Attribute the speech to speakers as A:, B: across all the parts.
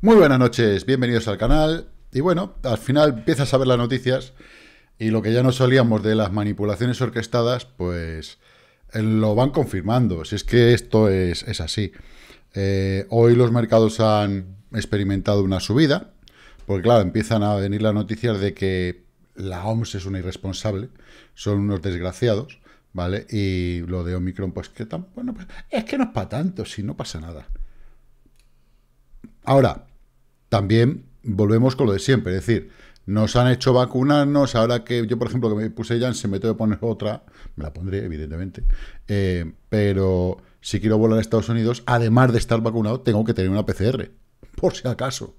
A: Muy buenas noches, bienvenidos al canal. Y bueno, al final empiezas a ver las noticias y lo que ya no solíamos de las manipulaciones orquestadas, pues eh, lo van confirmando, si es que esto es, así. Eh, hoy los mercados han experimentado una subida, porque claro, empiezan a venir las noticias de que la OMS es una irresponsable, son unos desgraciados, ¿vale? Y lo de Omicron, pues que tan, bueno, pues, es que no es para tanto, si no pasa nada. Ahora, también volvemos con lo de siempre, es decir, nos han hecho vacunarnos, ahora que yo, por ejemplo, que me puse ya, se me tengo que poner otra, me la pondré, evidentemente, eh, pero si quiero volar a Estados Unidos, además de estar vacunado, tengo que tener una PCR, por si acaso.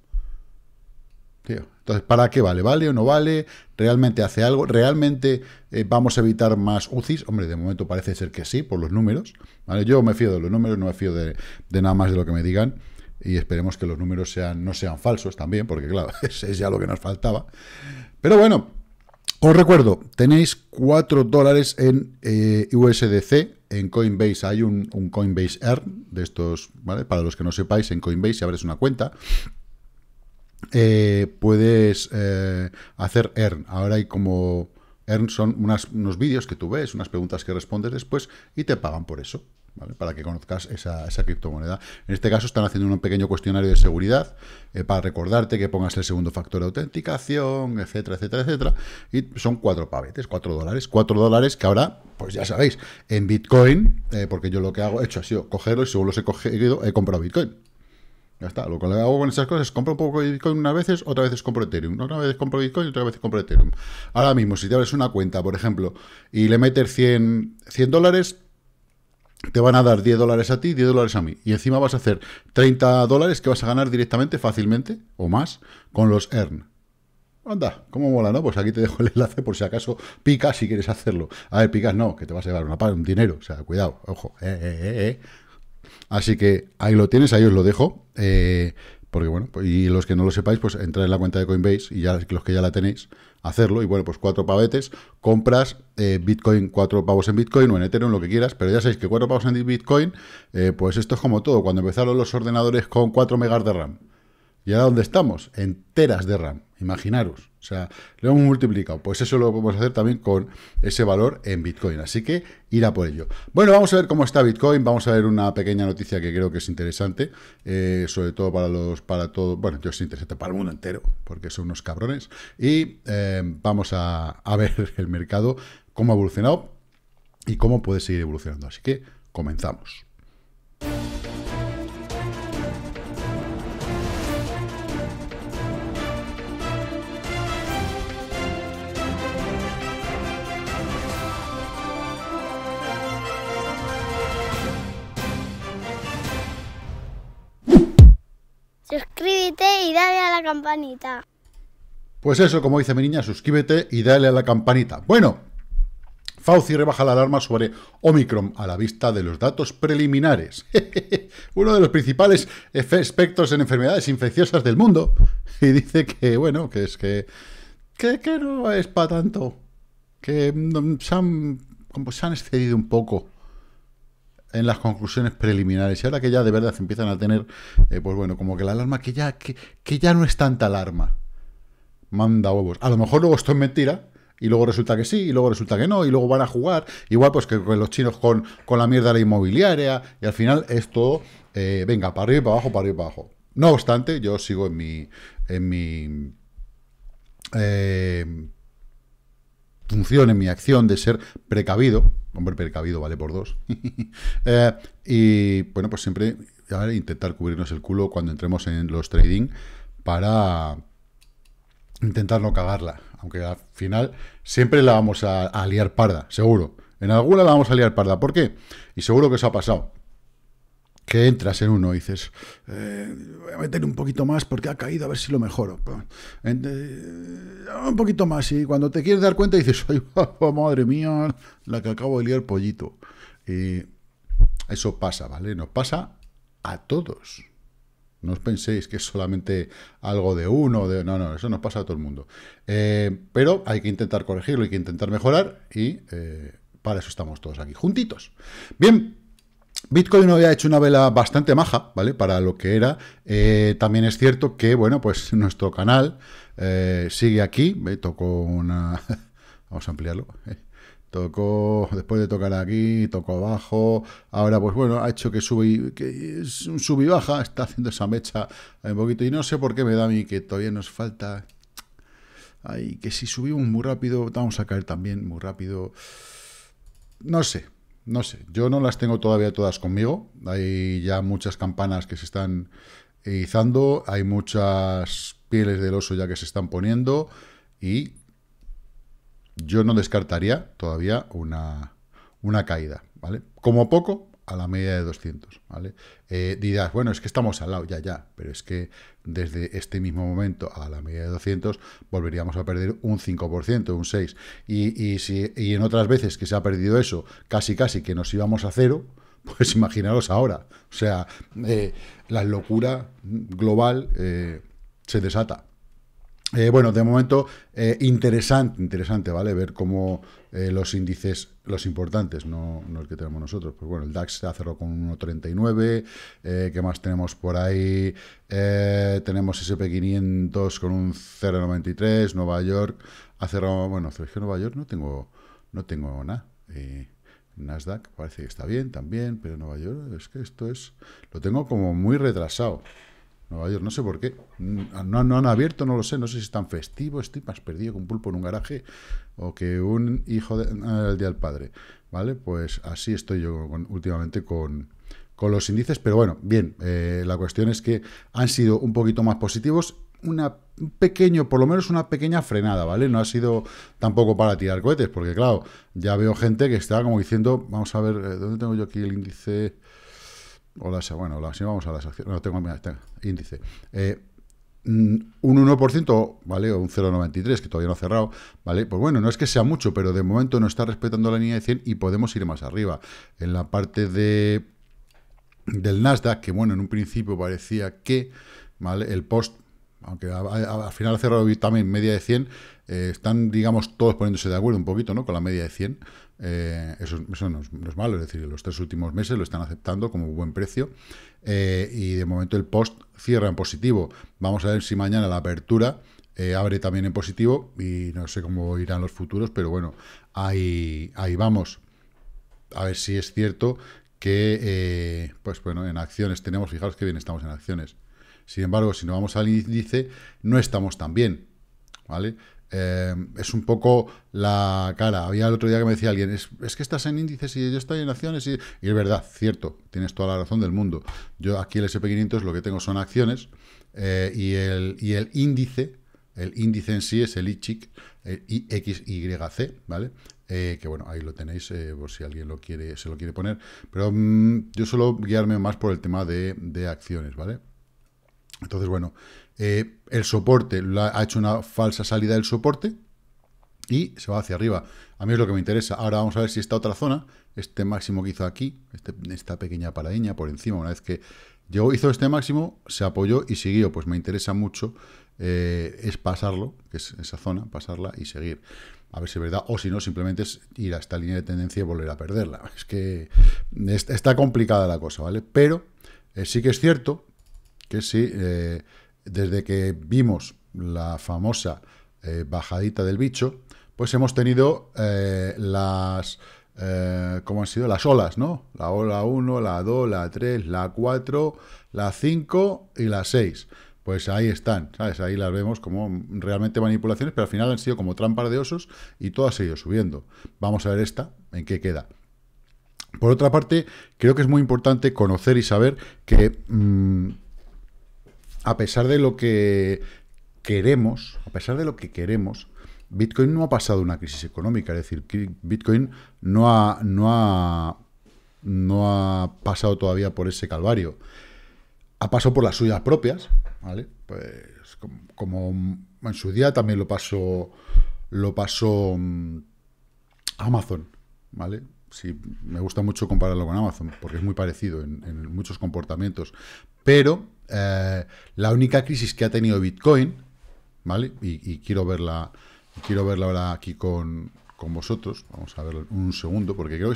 A: entonces, ¿para qué vale? ¿Vale o no vale? ¿Realmente hace algo? ¿Realmente eh, vamos a evitar más UCIs? Hombre, de momento parece ser que sí, por los números. ¿vale? Yo me fío de los números, no me fío de, de nada más de lo que me digan y esperemos que los números sean, no sean falsos también, porque claro, es ya lo que nos faltaba. Pero bueno, os recuerdo, tenéis 4 dólares en eh, USDC, en Coinbase hay un, Coinbase Earn, de estos, ¿vale? Para los que no sepáis, en Coinbase si abres una cuenta, eh, puedes eh, hacer Earn. Ahora hay como... Earn son unas, unos vídeos que tú ves, unas preguntas que respondes después y te pagan por eso. Para que conozcas esa, criptomoneda. En este caso están haciendo un pequeño cuestionario de seguridad eh, para recordarte que pongas el segundo factor de autenticación, etcétera, etcétera, etcétera. Y son cuatro pavetes, cuatro dólares. Cuatro dólares que ahora, pues ya sabéis, en Bitcoin, eh, porque yo lo que hago, he hecho, ha sido cogerlo y según los he cogido, he comprado Bitcoin. Ya está, lo que hago con esas cosas es compro un poco de Bitcoin una vez, otra vez compro Ethereum, otra vez compro Bitcoin otra vez compro Ethereum. Ahora mismo, si te abres una cuenta, por ejemplo, y le metes 100, 100 dólares, te van a dar 10 dólares a ti, 10 dólares a mí. Y encima vas a hacer 30 dólares que vas a ganar directamente, fácilmente, o más, con los earn. Anda, cómo mola, ¿no? Pues aquí te dejo el enlace por si acaso picas si quieres hacerlo. A ver, picas no, que te vas a llevar una un dinero. O sea, cuidado, ojo. Eh, eh, eh, eh, Así que ahí lo tienes, ahí os lo dejo. Eh, porque bueno, pues, y los que no lo sepáis, pues entrar en la cuenta de Coinbase y ya los que ya la tenéis, hacerlo. Y bueno, pues cuatro pavetes, compras eh, Bitcoin, cuatro pavos en Bitcoin o en Ethereum, lo que quieras, pero ya sabéis que cuatro pavos en Bitcoin, eh, pues esto es como todo. Cuando empezaron los ordenadores con cuatro megas de RAM, y ahora dónde estamos, Enteras de RAM, imaginaros. O sea, lo hemos multiplicado. Pues eso lo podemos hacer también con ese valor en Bitcoin. Así que ir a por ello. Bueno, vamos a ver cómo está Bitcoin. Vamos a ver una pequeña noticia que creo que es interesante. Eh, sobre todo para los, para todos, bueno, yo es interesante para el mundo entero, porque son unos cabrones. Y eh, vamos a, a ver el mercado, cómo ha evolucionado y cómo puede seguir evolucionando. Así que comenzamos. campanita. Pues eso, como dice mi niña, suscríbete y dale a la campanita. Bueno, Fauci rebaja la alarma sobre Omicron a la vista de los datos preliminares. Uno de los principales espectros en enfermedades infecciosas del mundo. Y dice que, bueno, que es que... Que, no es para tanto. Que mm, como se han excedido un poco en las conclusiones preliminares. Y ahora que ya de verdad empiezan a tener, eh, pues bueno, como que la alarma que ya, que, que ya no es tanta alarma. Manda huevos. A lo mejor luego esto es mentira. Y luego resulta que sí, y luego resulta que no, y luego van a jugar, igual pues que los chinos con, con la mierda de la inmobiliaria, y al final esto, eh, venga, para arriba y para abajo, para arriba y para abajo. No obstante, yo sigo en mi, en mi eh, función, en mi acción de ser precavido, hombre, precavido vale por dos, eh, y bueno, pues siempre intentar cubrirnos el culo cuando entremos en los trading para intentar no cagarla, aunque al final siempre la vamos a, liar parda, seguro. En alguna la vamos a liar parda. ¿Por qué? Y seguro que eso ha pasado que entras en uno y dices, eh, voy a meter un poquito más porque ha caído, a ver si lo mejoro. Eh, un poquito más y cuando te quieres dar cuenta dices, Ay, madre mía, la que acabo de liar pollito. Y eso pasa, ¿vale? Nos pasa a todos. No os penséis que es solamente algo de uno, de... no, no, eso nos pasa a todo el mundo. Eh, pero hay que intentar corregirlo, hay que intentar mejorar y para eso estamos todos aquí, juntitos. Bien, Bitcoin había hecho una vela bastante maja, ¿vale? Para lo que era. Eh, también es cierto que, bueno, pues nuestro canal eh, sigue aquí. Me tocó una... Vamos a ampliarlo. Tocó, después de tocar aquí, tocó abajo. Ahora, pues bueno, ha hecho que sube, que sub y baja. Está haciendo esa mecha un poquito. Y no sé por qué me da a mí que todavía nos falta... Ay, que si subimos muy rápido, vamos a caer también muy rápido. No sé, no sé, yo no las tengo todavía todas conmigo. Hay ya muchas campanas que se están izando, hay muchas pieles del oso ya que se están poniendo y yo no descartaría todavía una, una caída, ¿vale? Como poco, a la media de 200, ¿vale? Eh, dirás, bueno, es que estamos al lado, ya, ya, pero es que desde este mismo momento a la media de 200 volveríamos a perder un 5%, un 6%, y, y, si, y en otras veces que se ha perdido eso, casi casi que nos íbamos a cero, pues imaginaros ahora, o sea, eh, la locura global eh, se desata. Eh, bueno, de momento, eh, interesante, interesante, ¿vale? Ver cómo eh, los índices, los importantes, no, no que tenemos nosotros. Pues bueno, el DAX se ha cerrado con 1,39. ¿Qué más tenemos por ahí? tenemos SP500 con un 0,93. Nueva York ha cerrado... Bueno, es que Nueva York no tengo, no tengo nada. Nasdaq parece que está bien también, pero Nueva York es que esto es... Lo tengo como muy retrasado. Nueva York, no sé por qué. Mm, no, han abierto, no lo sé, no sé si es tan festivo, estoy más perdido que un pulpo en un garaje o que un hijo del eh, día del padre. ¿Vale? Pues así estoy yo últimamente con, los índices, pero bueno, bien, eh, la cuestión es que han sido un poquito más positivos, una un pequeño, por lo menos una pequeña frenada, ¿vale? No ha sido tampoco para tirar cohetes, porque claro, ya veo gente que está como diciendo, vamos a ver, eh, ¿dónde tengo yo aquí el índice? Hola bueno, la, si vamos a las acciones, no tengo este índice, eh, mm, un 1%, ¿vale? O un 0,93, que todavía no ha cerrado, ¿vale? Pues bueno, no es que sea mucho, pero de momento no está respetando la línea de 100 y podemos ir más arriba. En la parte de del Nasdaq, que bueno, en un principio parecía que, ¿vale? El post, aunque al final ha cerrado también media de 100, eh, están, digamos, todos poniéndose de acuerdo un poquito, ¿no? Con la media de 100, eh, eso, no, es, malo, es decir, los tres últimos meses lo están aceptando como buen precio eh, y de momento el post cierra en positivo. Vamos a ver si mañana la apertura eh, abre también en positivo y no sé cómo irán los futuros, pero bueno, ahí, ahí vamos. A ver si es cierto que, pues bueno, en acciones tenemos, fijaros que bien estamos en acciones. Sin embargo, si no vamos al índice, no estamos tan bien, ¿vale? Eh, es un poco la cara. Había el otro día que me decía alguien, es, que estás en índices y yo estoy en acciones. Y, es verdad, cierto, tienes toda la razón del mundo. Yo aquí el SP500 lo que tengo son acciones eh, y, el, y, el, índice, el índice en sí es el ICHIC, el eh, c ¿vale? que bueno, ahí lo tenéis por si alguien lo quiere, se lo quiere poner. Pero mm, yo suelo guiarme más por el tema de, de acciones, ¿vale? Entonces, bueno, eh, el soporte ha hecho una falsa salida del soporte y se va hacia arriba. A mí es lo que me interesa. Ahora vamos a ver si esta otra zona, este máximo que hizo aquí, este, esta pequeña paradiña por encima, una vez que yo hizo este máximo, se apoyó y siguió. Pues me interesa mucho eh, es pasarlo, que es esa zona, pasarla y seguir. A ver si es verdad, o si no, simplemente es ir a esta línea de tendencia y volver a perderla. Es que está complicada la cosa, ¿vale? Pero eh, sí que es cierto que sí desde que vimos la famosa eh, bajadita del bicho, pues hemos tenido eh, las... Eh, han sido? Las olas, ¿no? La ola 1, la 2, la 3, la 4, la 5 y la 6 pues ahí están, Ahí las vemos como realmente manipulaciones, pero al final han sido como trampas de osos y todas ha ido subiendo. Vamos a ver esta, en qué queda. Por otra parte, creo que es muy importante conocer y saber que mm, a pesar de lo que queremos, a pesar de lo que queremos, Bitcoin no ha pasado una crisis económica, es decir, Bitcoin no ha, no no ha pasado todavía por ese calvario. Ha pasado por las suyas propias, ¿vale? Pues como, en su día también lo pasó, lo pasó mm, Amazon, ¿vale? Sí, me gusta mucho compararlo con Amazon, porque es muy parecido en muchos comportamientos, pero eh, la única crisis que ha tenido Bitcoin, ¿vale? Y, quiero verla quiero verla ahora aquí con, vosotros, vamos a ver un segundo, porque creo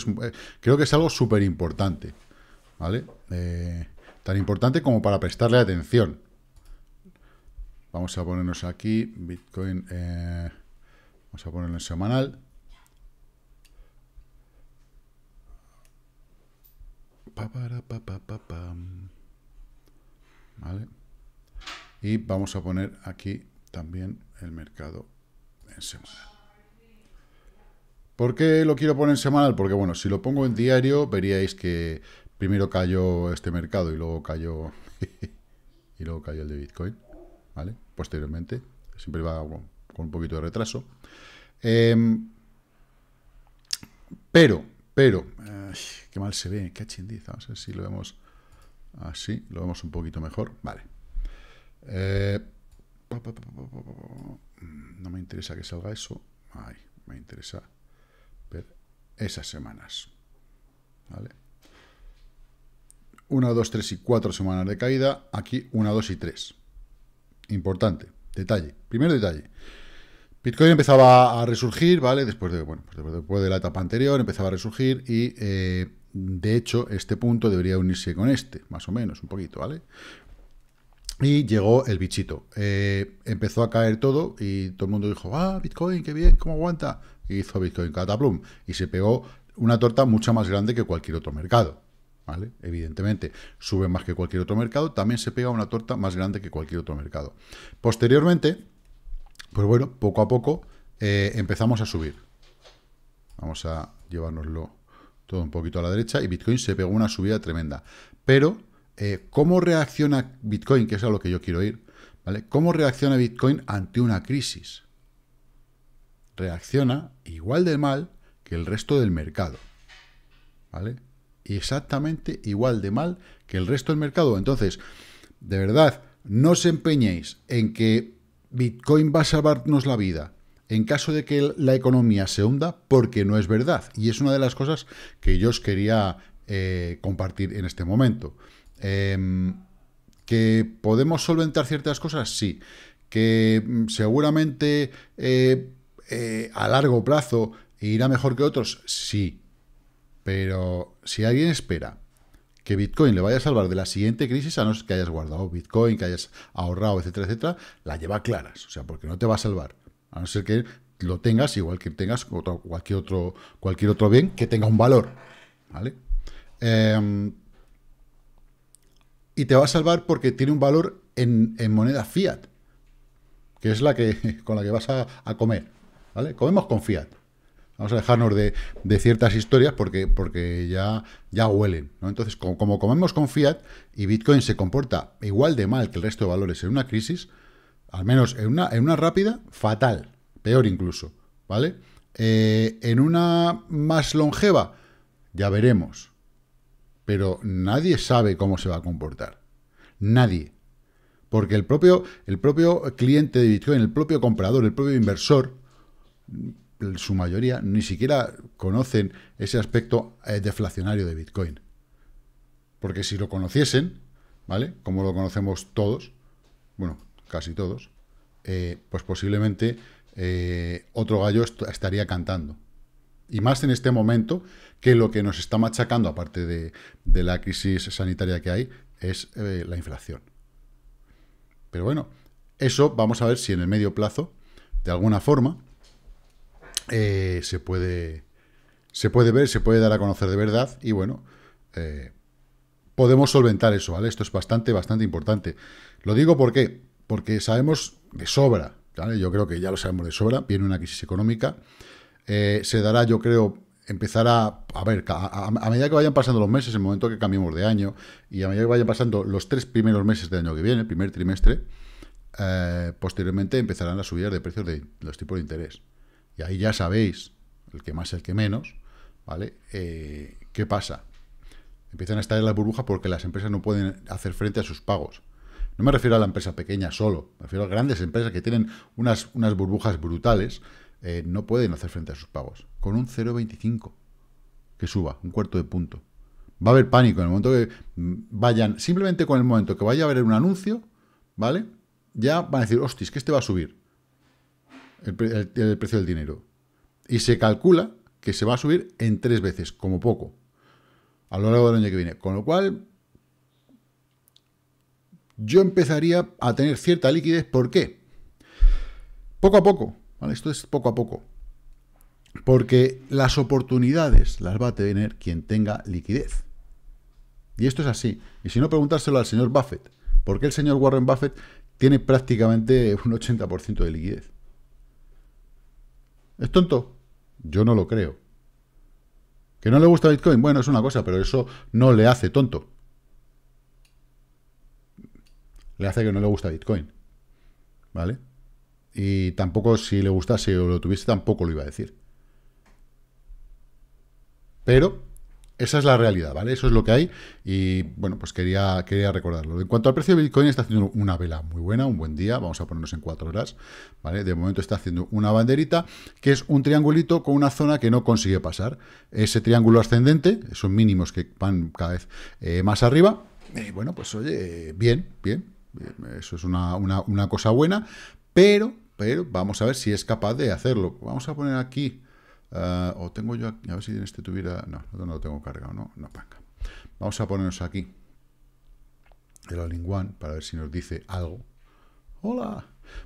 A: que es, eh, algo súper importante, ¿vale? Eh, tan importante como para prestarle atención. Vamos a ponernos aquí, Bitcoin, vamos a ponerlo en semanal. Pa, pa pa, pa, ¿vale? Y vamos a poner aquí también el mercado en semanal. ¿Por qué lo quiero poner en semanal? Porque, bueno, si lo pongo en diario, veríais que primero cayó este mercado y luego cayó, y luego cayó el de Bitcoin, ¿vale? Posteriormente, siempre va con, un poquito de retraso. Em, pero, pero, qué mal se ve, qué chindiza, a ver si lo vemos Así, lo vemos un poquito mejor. Vale. no me interesa que salga eso. me interesa ver esas semanas. ¿Vale? Una, dos, tres y cuatro semanas de caída. Aquí una, dos y tres. Importante. Detalle. Primer detalle. Bitcoin empezaba a resurgir, ¿vale? Después de, bueno, pues después de la etapa anterior, empezaba a resurgir y eh, de hecho, este punto debería unirse con este, más o menos, un poquito, ¿vale? Y llegó el bichito. Eh, empezó a caer todo y todo el mundo dijo, ah, Bitcoin, qué bien, ¿cómo aguanta? Y hizo Bitcoin cataplum. Y se pegó una torta mucho más grande que cualquier otro mercado. ¿Vale? Evidentemente, sube más que cualquier otro mercado, también se pega una torta más grande que cualquier otro mercado. Posteriormente, pues bueno, poco a poco eh, empezamos a subir. Vamos a llevárnoslo todo un poquito a la derecha, y Bitcoin se pegó una subida tremenda. Pero, eh, ¿cómo reacciona Bitcoin? Que es a lo que yo quiero ir, ¿vale? ¿Cómo reacciona Bitcoin ante una crisis? Reacciona igual de mal que el resto del mercado, ¿vale? Exactamente igual de mal que el resto del mercado. Entonces, de verdad, no os empeñéis en que Bitcoin va a salvarnos la vida en caso de que la economía se hunda, porque no es verdad. Y es una de las cosas que yo os quería eh, compartir en este momento. Em, ¿Que podemos solventar ciertas cosas? Sí. ¿Que mm, seguramente eh, eh, a largo plazo irá mejor que otros? Sí. Pero si alguien espera que Bitcoin le vaya a salvar de la siguiente crisis, a no ser que hayas guardado Bitcoin, que hayas ahorrado, etcétera, etcétera, la lleva claras. O sea, porque no te va a salvar. A no ser que lo tengas, igual que tengas cualquier, otro, cualquier otro bien que tenga un valor. ¿Vale? Em, y te va a salvar porque tiene un valor en, moneda fiat, que es la que con la que vas a, comer. ¿Vale? Comemos con fiat. Vamos a dejarnos de, ciertas historias porque, porque ya, ya huelen. Entonces, como, comemos con fiat y Bitcoin se comporta igual de mal que el resto de valores en una crisis, al menos en una, en una rápida, fatal, peor incluso, ¿vale? Eh, en una más longeva, ya veremos. Pero nadie sabe cómo se va a comportar. Nadie. Porque el propio, el propio cliente de Bitcoin, el propio comprador, el propio inversor, su mayoría ni siquiera conocen ese aspecto eh, deflacionario de Bitcoin. Porque si lo conociesen, ¿vale? Como lo conocemos todos, bueno, casi todos, eh, pues posiblemente eh, otro gallo estaría cantando. Y más en este momento, que lo que nos está machacando, aparte de, la crisis sanitaria que hay, es eh, la inflación. Pero bueno, eso vamos a ver si en el medio plazo, de alguna forma, se, puede, se puede ver, se puede dar a conocer de verdad y bueno, podemos solventar eso, ¿vale? Esto es bastante, bastante importante. Lo digo porque porque sabemos de sobra, ¿vale? yo creo que ya lo sabemos de sobra, viene una crisis económica, eh, se dará, yo creo, empezará, a ver, a, medida que vayan pasando los meses, en el momento que cambiemos de año, y a medida que vayan pasando los tres primeros meses del año que viene, el primer trimestre, eh, posteriormente empezarán a subir de precios de los tipos de interés. Y ahí ya sabéis, el que más, el que menos, ¿vale? Eh, ¿Qué pasa? Empiezan a estar en la burbuja porque las empresas no pueden hacer frente a sus pagos. No me refiero a la empresa pequeña solo, me refiero a grandes empresas que tienen unas, burbujas brutales, eh, no pueden hacer frente a sus pagos. Con un 0,25 que suba, un cuarto de punto. Va a haber pánico en el momento que mm, vayan, simplemente con el momento que vaya a haber un anuncio, ¿vale? Ya van a decir, hostis, que este va a subir el, el precio del dinero. Y se calcula que se va a subir en tres veces, como poco, a lo largo del año que viene. Con lo cual, yo empezaría a tener cierta liquidez. ¿Por qué? Poco a poco, ¿vale? Esto es poco a poco. Porque las oportunidades las va a tener quien tenga liquidez. Y esto es así. Y si no, preguntárselo al señor Buffett. ¿Por qué el señor Warren Buffett tiene prácticamente un 80% de liquidez? ¿Es tonto? Yo no lo creo. ¿Que no le gusta Bitcoin? Bueno, es una cosa, pero eso no le hace tonto le hace que no le gusta Bitcoin. ¿Vale? Y tampoco si le gustase o lo tuviese tampoco lo iba a decir. Pero esa es la realidad, ¿vale? Eso es lo que hay y, bueno, pues quería, quería recordarlo. En cuanto al precio de Bitcoin, está haciendo una vela muy buena, un buen día, vamos a ponernos en cuatro horas, ¿vale? De momento está haciendo una banderita, que es un triangulito con una zona que no consigue pasar. Ese triángulo ascendente, esos mínimos que van cada vez eh, más arriba, y bueno, pues oye, eh, bien, bien, eso es una, una, una cosa buena, pero, pero vamos a ver si es capaz de hacerlo. Vamos a poner aquí, eh, o tengo yo aquí, a ver si en este tuviera... No, no lo tengo cargado, no, no, venga. Vamos a ponernos aquí el all para ver si nos dice algo. ¡Hola!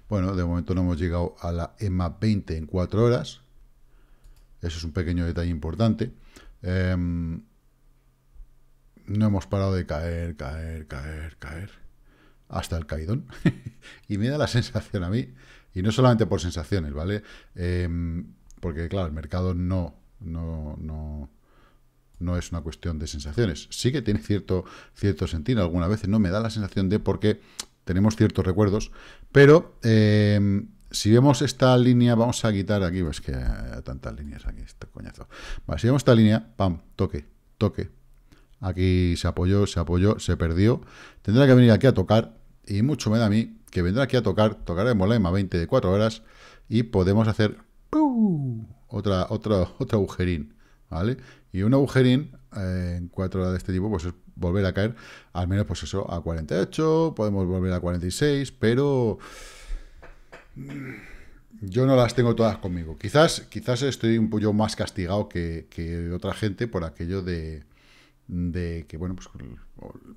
A: Bueno, de momento no hemos llegado a la EMA 20 en 4 horas. Eso es un pequeño detalle importante. Em, no hemos parado de caer, caer, caer, caer hasta el Caidón. y me da la sensación a mí, y no solamente por sensaciones, ¿vale? Em, porque, claro, el mercado no, no, no, no es una cuestión de sensaciones. Sí que tiene cierto, cierto sentido. Algunas veces no me da la sensación de porque tenemos ciertos recuerdos, pero... Em, si vemos esta línea, vamos a quitar aquí, pues que hay eh, tantas líneas aquí, este coñazo. si vemos esta línea, pam, toque, toque, Aquí se apoyó, se apoyó, se perdió. Tendrá que venir aquí a tocar, y mucho me da a mí, que vendrá aquí a tocar, tocar 20 de 4 horas, y podemos hacer otra, otra, otro agujerín, ¿vale? Y un agujerín eh, en 4 horas de este tipo, pues es volver a caer, al menos pues eso, a 48, podemos volver a 46, pero mm, yo no las tengo todas conmigo. Quizás, quizás estoy un poco más castigado que otra gente por aquello de, de que, bueno, pues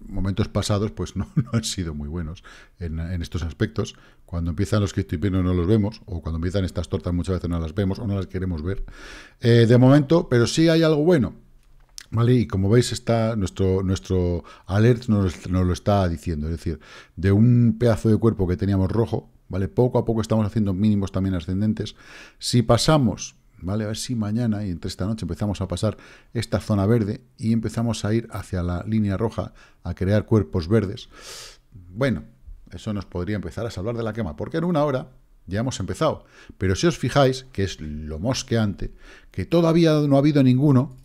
A: momentos pasados pues no, han sido muy buenos en, estos aspectos. Cuando empiezan los criptoimperios no los vemos, o cuando empiezan estas tortas muchas veces no las vemos o no las queremos ver. Eh, de momento, pero sí hay algo bueno. ¿Vale? Y como veis, está nuestro, nuestro alert nos, nos lo está diciendo. Es decir, de un pedazo de cuerpo que teníamos rojo, ¿vale? Poco a poco estamos haciendo mínimos también ascendentes. Si pasamos a ver si mañana y entre esta noche empezamos a pasar esta zona verde y empezamos a ir hacia la línea roja, a crear cuerpos verdes. Bueno, eso nos podría empezar a salvar de la quema, porque en una hora ya hemos empezado. Pero si os fijáis, que es lo mosqueante, que todavía no ha habido ninguno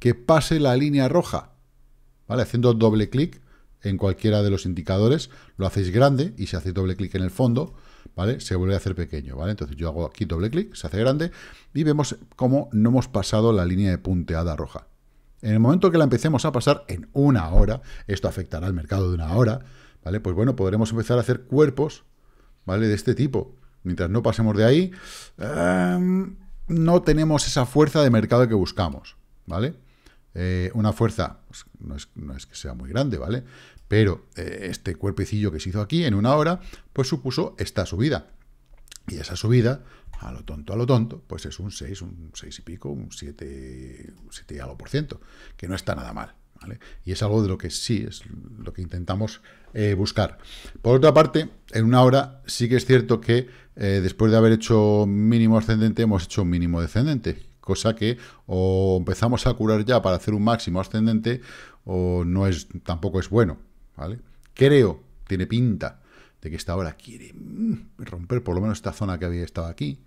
A: que pase la línea roja, ¿vale? Haciendo doble clic en cualquiera de los indicadores, lo hacéis grande y si hacéis doble clic en el fondo, ¿vale? Se vuelve a hacer pequeño, ¿vale? Entonces yo hago aquí doble clic, se hace grande y vemos cómo no hemos pasado la línea de punteada roja. En el momento que la empecemos a pasar, en una hora, esto afectará al mercado de una hora, ¿vale? Pues bueno, podremos empezar a hacer cuerpos, ¿vale? De este tipo. Mientras no pasemos de ahí, em, no tenemos esa fuerza de mercado que buscamos, ¿vale? Eh, una fuerza, pues, no, es, no es que sea muy grande, ¿vale? Pero eh, este cuerpecillo que se hizo aquí en una hora, pues supuso esta subida. Y esa subida, a lo tonto, a lo tonto, pues es un 6, un 6 y pico, un 7, 7 y algo por ciento, que no está nada mal. Y es algo de lo que sí, es lo que intentamos eh, buscar. Por otra parte, en una hora sí que es cierto que eh, después de haber hecho mínimo ascendente, hemos hecho un mínimo descendente, cosa que o empezamos a curar ya para hacer un máximo ascendente o no es tampoco es bueno. ¿vale? Creo, tiene pinta de que esta hora quiere mm, romper por lo menos esta zona que había estado aquí,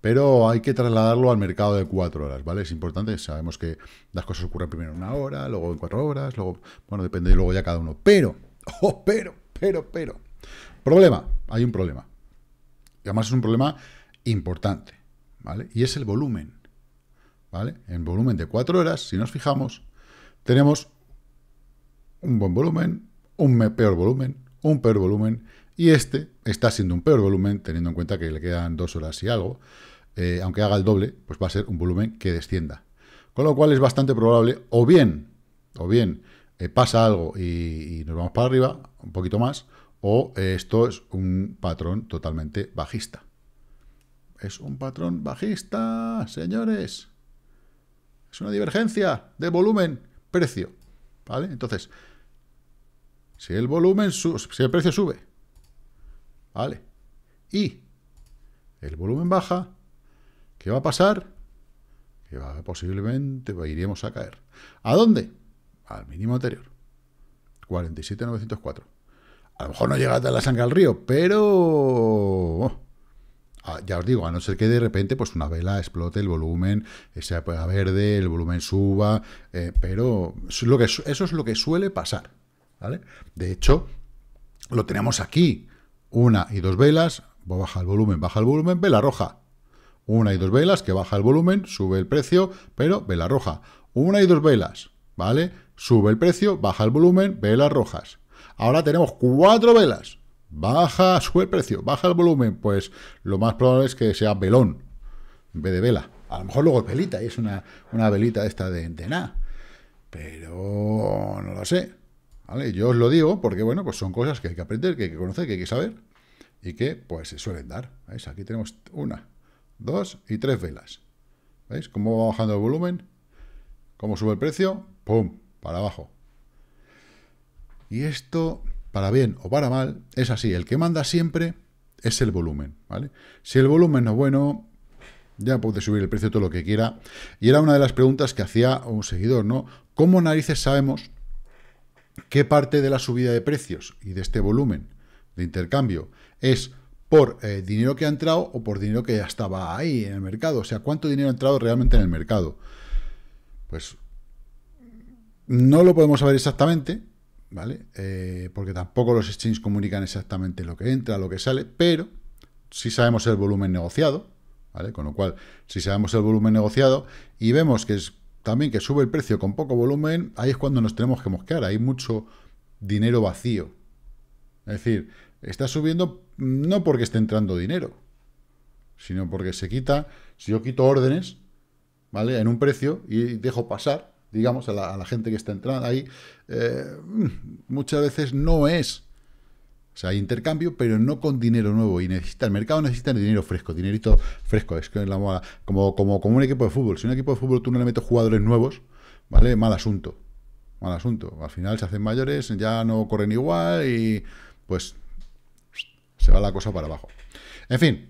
A: pero hay que trasladarlo al mercado de cuatro horas, ¿vale? Es importante, sabemos que las cosas ocurren primero en una hora, luego en cuatro horas, luego, bueno, depende luego ya cada uno, pero, oh, pero, pero, pero, problema, hay un problema, y además es un problema importante, ¿vale? Y es el volumen, ¿vale? En volumen de cuatro horas, si nos fijamos, tenemos un buen volumen, un peor volumen, un peor volumen, y este está siendo un peor volumen, teniendo en cuenta que le quedan dos horas y algo, eh, aunque haga el doble, pues va a ser un volumen que descienda. Con lo cual es bastante probable, o bien, o bien eh, pasa algo y, nos vamos para arriba, un poquito más, o esto es un patrón totalmente bajista. Es un patrón bajista, señores. Es una divergencia de volumen, precio. ¿Vale? Entonces, si el volumen, si el precio sube, ¿vale? Y el volumen baja, ¿qué va a pasar? Que posiblemente iríamos a caer. ¿A dónde? Al mínimo anterior. 47.904. A lo mejor no llega a la sangre al río, pero... Oh, ah, ya os digo, a no ser que de repente pues una vela explote el volumen, eh, sea verde, el volumen suba, eh, pero lo que, eso es lo que suele pasar. De hecho, lo tenemos aquí, una y dos velas, baja el volumen, baja el volumen, vela roja. Una y dos velas, que baja el volumen, sube el precio, pero vela roja. Una y dos velas, ¿vale? Sube el precio, baja el volumen, velas rojas. Ahora tenemos cuatro velas. Baja, sube el precio, baja el volumen. Pues lo más probable es que sea velón en vez de vela. A lo mejor luego es velita y es una, velita esta de, de nada. Pero no lo sé. Yo os lo digo porque, bueno, pues son cosas que hay que aprender, que hay que conocer, que hay que saber y que, pues, se suelen dar. Aquí tenemos una, dos y tres velas. ¿Veis? Cómo va bajando el volumen, cómo sube el precio, ¡pum! Para abajo. Y esto, para bien o para mal, es así. El que manda siempre es el volumen, ¿vale? Si el volumen no es bueno, ya puede subir el precio todo lo que quiera. Y era una de las preguntas que hacía un seguidor, ¿no? ¿Cómo narices sabemos ¿Qué parte de la subida de precios y de este volumen de intercambio es por eh, dinero que ha entrado o por dinero que ya estaba ahí en el mercado? O sea, ¿cuánto dinero ha entrado realmente en el mercado? Pues no lo podemos saber exactamente, ¿vale? Eh, porque tampoco los exchanges comunican exactamente lo que entra, lo que sale, pero sí sabemos el volumen negociado, ¿vale? Con lo cual, si sabemos el volumen negociado y vemos que es también que sube el precio con poco volumen, ahí es cuando nos tenemos que mosquear. Hay mucho dinero vacío. Es decir, está subiendo no porque esté entrando dinero, sino porque se quita, si yo quito órdenes, ¿vale? En un precio y dejo pasar, digamos, a la, gente que está entrando ahí, eh, mm, muchas veces no es sea, hay intercambio, pero no con dinero nuevo. Y necesita, el mercado necesita dinero fresco, dinerito fresco. Es que la moda, como, como, un equipo de fútbol. Si un equipo de fútbol tú no le metes jugadores nuevos, ¿vale? Mal asunto. Mal asunto. Al final se hacen mayores, ya no corren igual y pues se va la cosa para abajo. En fin,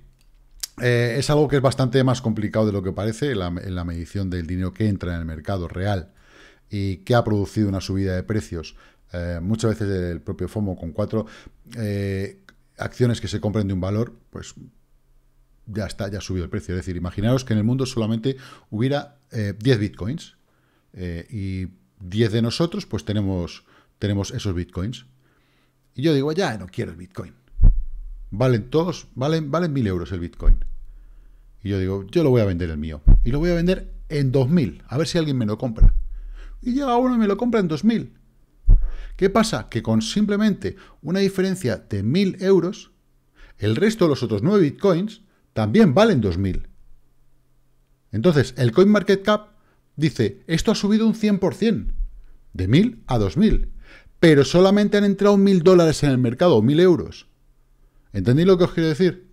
A: eh, es algo que es bastante más complicado de lo que parece en la medición del dinero que entra en el mercado real y que ha producido una subida de precios eh, muchas veces el propio FOMO con cuatro eh, acciones que se compren de un valor, pues ya está, ya ha subido el precio. Es decir, imaginaros que en el mundo solamente hubiera 10 eh, bitcoins y 10 de nosotros, pues tenemos, tenemos esos bitcoins. Y yo digo, ya no quiero el bitcoin. Valen todos, valen, valen mil euros el bitcoin. Y yo digo, yo lo voy a vender el mío. Y lo voy a vender en 2000, a ver si alguien me lo compra. Y llega uno y me lo compra en 2000. ¿Qué pasa? Que con simplemente una diferencia de 1000 euros, el resto de los otros 9 bitcoins también valen 2000. Entonces, el CoinMarketCap dice, esto ha subido un 100%, de 1000 a 2000, pero solamente han entrado 1000 dólares en el mercado, o 1000 euros. ¿Entendéis lo que os quiero decir?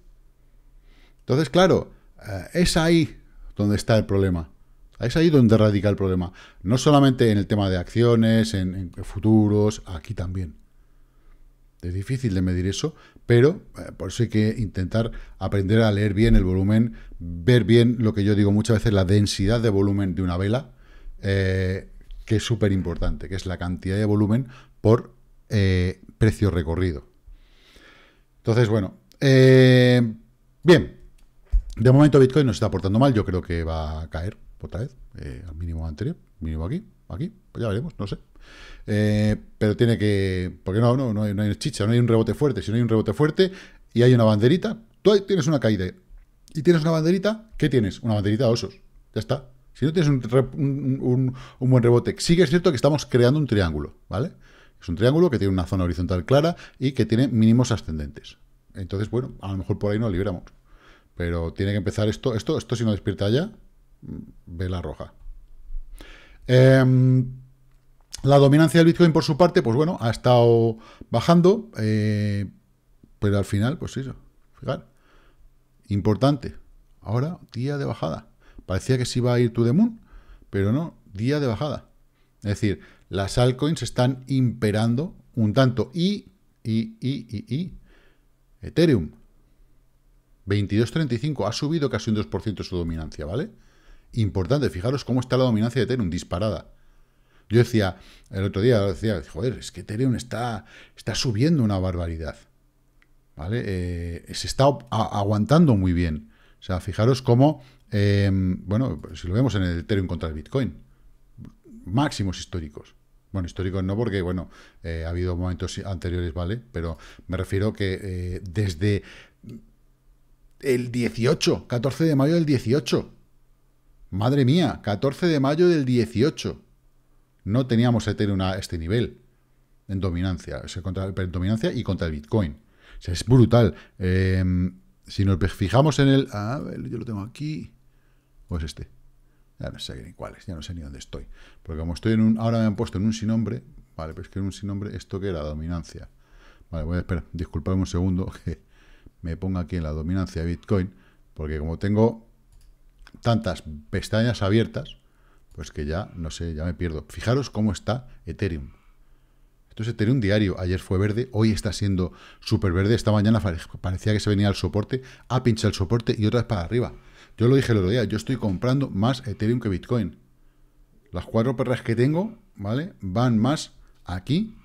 A: Entonces, claro, eh, es ahí donde está el problema. Es ahí donde radica el problema. No solamente en el tema de acciones, en, futuros, aquí también. Es difícil de medir eso, pero eh, por eso hay que intentar aprender a leer bien el volumen, ver bien lo que yo digo muchas veces, la densidad de volumen de una vela, eh, que es súper importante, que es la cantidad de volumen por eh, precio recorrido. Entonces, bueno, bien, de momento Bitcoin nos está portando mal, yo creo que va a caer, otra vez, eh, al mínimo anterior, mínimo aquí, aquí, pues ya veremos, no sé. Eh, pero tiene que, porque no, no, no hay, chicha, no hay un rebote fuerte, si no hay un rebote fuerte y hay una banderita, tú tienes una caída y tienes una banderita, ¿qué tienes? Una banderita de osos, ya está. Si no tienes un, buen rebote, sí que es cierto que estamos creando un triángulo, ¿vale? Es un triángulo que tiene una zona horizontal clara y que tiene mínimos ascendentes. Entonces, bueno, a lo mejor por ahí nos liberamos. Pero tiene que empezar esto, esto, esto si no despierta ya, Vela roja. Em, la dominancia del Bitcoin, por su parte, pues bueno, ha estado bajando, eh, pero al final, pues eso, fijar, importante. Ahora, día de bajada. Parecía que se iba a ir to the moon, pero no, día de bajada. Es decir, las altcoins están imperando un tanto. Y, y, y, y, y, Ethereum, 22.35, ha subido casi un 2% su dominancia, ¿vale? importante. Fijaros cómo está la dominancia de Ethereum, disparada. Yo decía, el otro día decía, joder, es que Ethereum está, está subiendo una barbaridad. ¿Vale? Eh, se está aguantando muy bien. O sea, fijaros cómo, eh, bueno, si lo vemos en el Ethereum contra el Bitcoin, máximos históricos. Bueno, históricos no, porque, bueno, eh, ha habido momentos anteriores, ¿vale? Pero me refiero que desde el 18, 14 de mayo del 18, Madre mía, 14 de mayo del 18. No teníamos Ethereum a este nivel en dominancia, o contra, en dominancia y contra el Bitcoin. O sea, es brutal. Em, si nos fijamos en el... A ver, yo lo tengo aquí. ¿O es este? Ya no sé ni cuál ya no sé ni dónde estoy. Porque como estoy en un... Ahora me han puesto en un sin nombre. Vale, pero es que en un sin nombre esto que era dominancia. Vale, voy a esperar. Disculpadme un segundo que me ponga aquí en la dominancia de Bitcoin. Porque como tengo tantas pestañas abiertas, pues que ya, no sé, ya me pierdo. Fijaros cómo está Ethereum. Esto es Ethereum diario. Ayer fue verde, hoy está siendo súper verde. Esta mañana parecía que se venía al soporte, ha pinchado el soporte y otra vez para arriba. Yo lo dije el otro día, yo estoy comprando más Ethereum que Bitcoin. Las cuatro perras que tengo, ¿vale? Van más aquí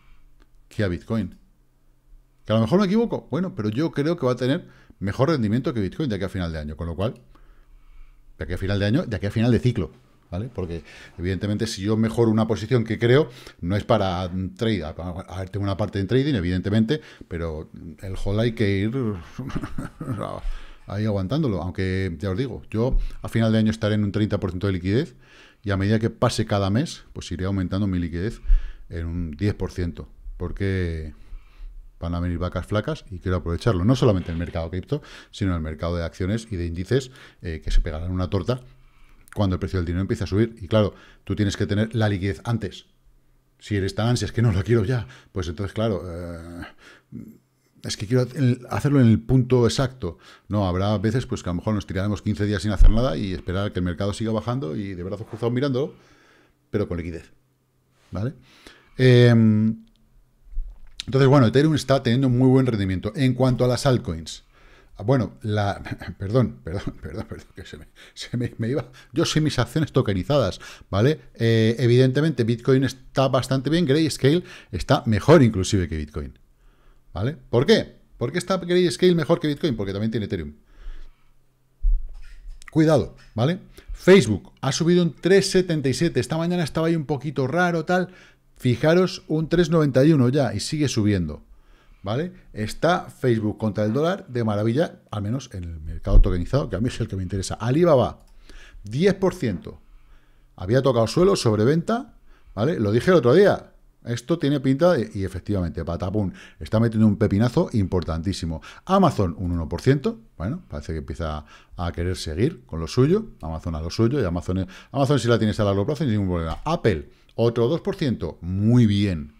A: que a Bitcoin. Que a lo mejor me equivoco, bueno, pero yo creo que va a tener mejor rendimiento que Bitcoin de aquí a final de año, con lo cual de aquí a final de año, de que a final de ciclo. ¿Vale? Porque evidentemente si yo mejoro una posición que creo, no es para trade, a ver, tengo una parte en trading, evidentemente, pero el hold hay que ir ahí aguantándolo, aunque ya os digo, yo a final de año estaré en un 30% de liquidez y a medida que pase cada mes, pues iré aumentando mi liquidez en un 10%, porque van a venir vacas flacas y quiero aprovecharlo. No solamente en el mercado cripto, sino en el mercado de acciones y de índices eh, que se pegarán una torta cuando el precio del dinero empiece a subir. Y claro, tú tienes que tener la liquidez antes. Si eres tan ansias que no lo quiero ya, pues entonces, claro, eh, es que quiero hacerlo en el punto exacto. No, habrá veces pues que a lo mejor nos tiraremos 15 días sin hacer nada y esperar a que el mercado siga bajando y de brazos cruzados mirándolo, pero con liquidez. ¿Vale? Em, entonces, bueno, Ethereum está teniendo muy buen rendimiento. En cuanto a las altcoins, bueno, la... Perdón, perdón, perdón, perdón, que se me, iba... Yo soy mis acciones tokenizadas, ¿vale? Eh, evidentemente, Bitcoin está bastante bien, Grayscale está mejor inclusive que Bitcoin, ¿vale? ¿Por qué? ¿Por qué está Grayscale mejor que Bitcoin? Porque también tiene Ethereum. Cuidado, ¿vale? Facebook ha subido un 3,77. Esta mañana estaba ahí un poquito raro, tal. Fijaros un 3,91 ya y sigue subiendo. ¿Vale? Está Facebook contra el dólar de maravilla, al menos en el mercado tokenizado, que a mí es el que me interesa. Alibaba, 10%. Había tocado suelo sobre venta, ¿vale? Lo dije el otro día. Esto tiene pinta y efectivamente, patapum, está metiendo un pepinazo importantísimo. Amazon, un 1%, bueno, parece que empieza a querer seguir con lo suyo. Amazon a lo suyo y Amazon, Amazon si la tienes a largo plazo, ningún problema. Apple, otro 2%, muy bien.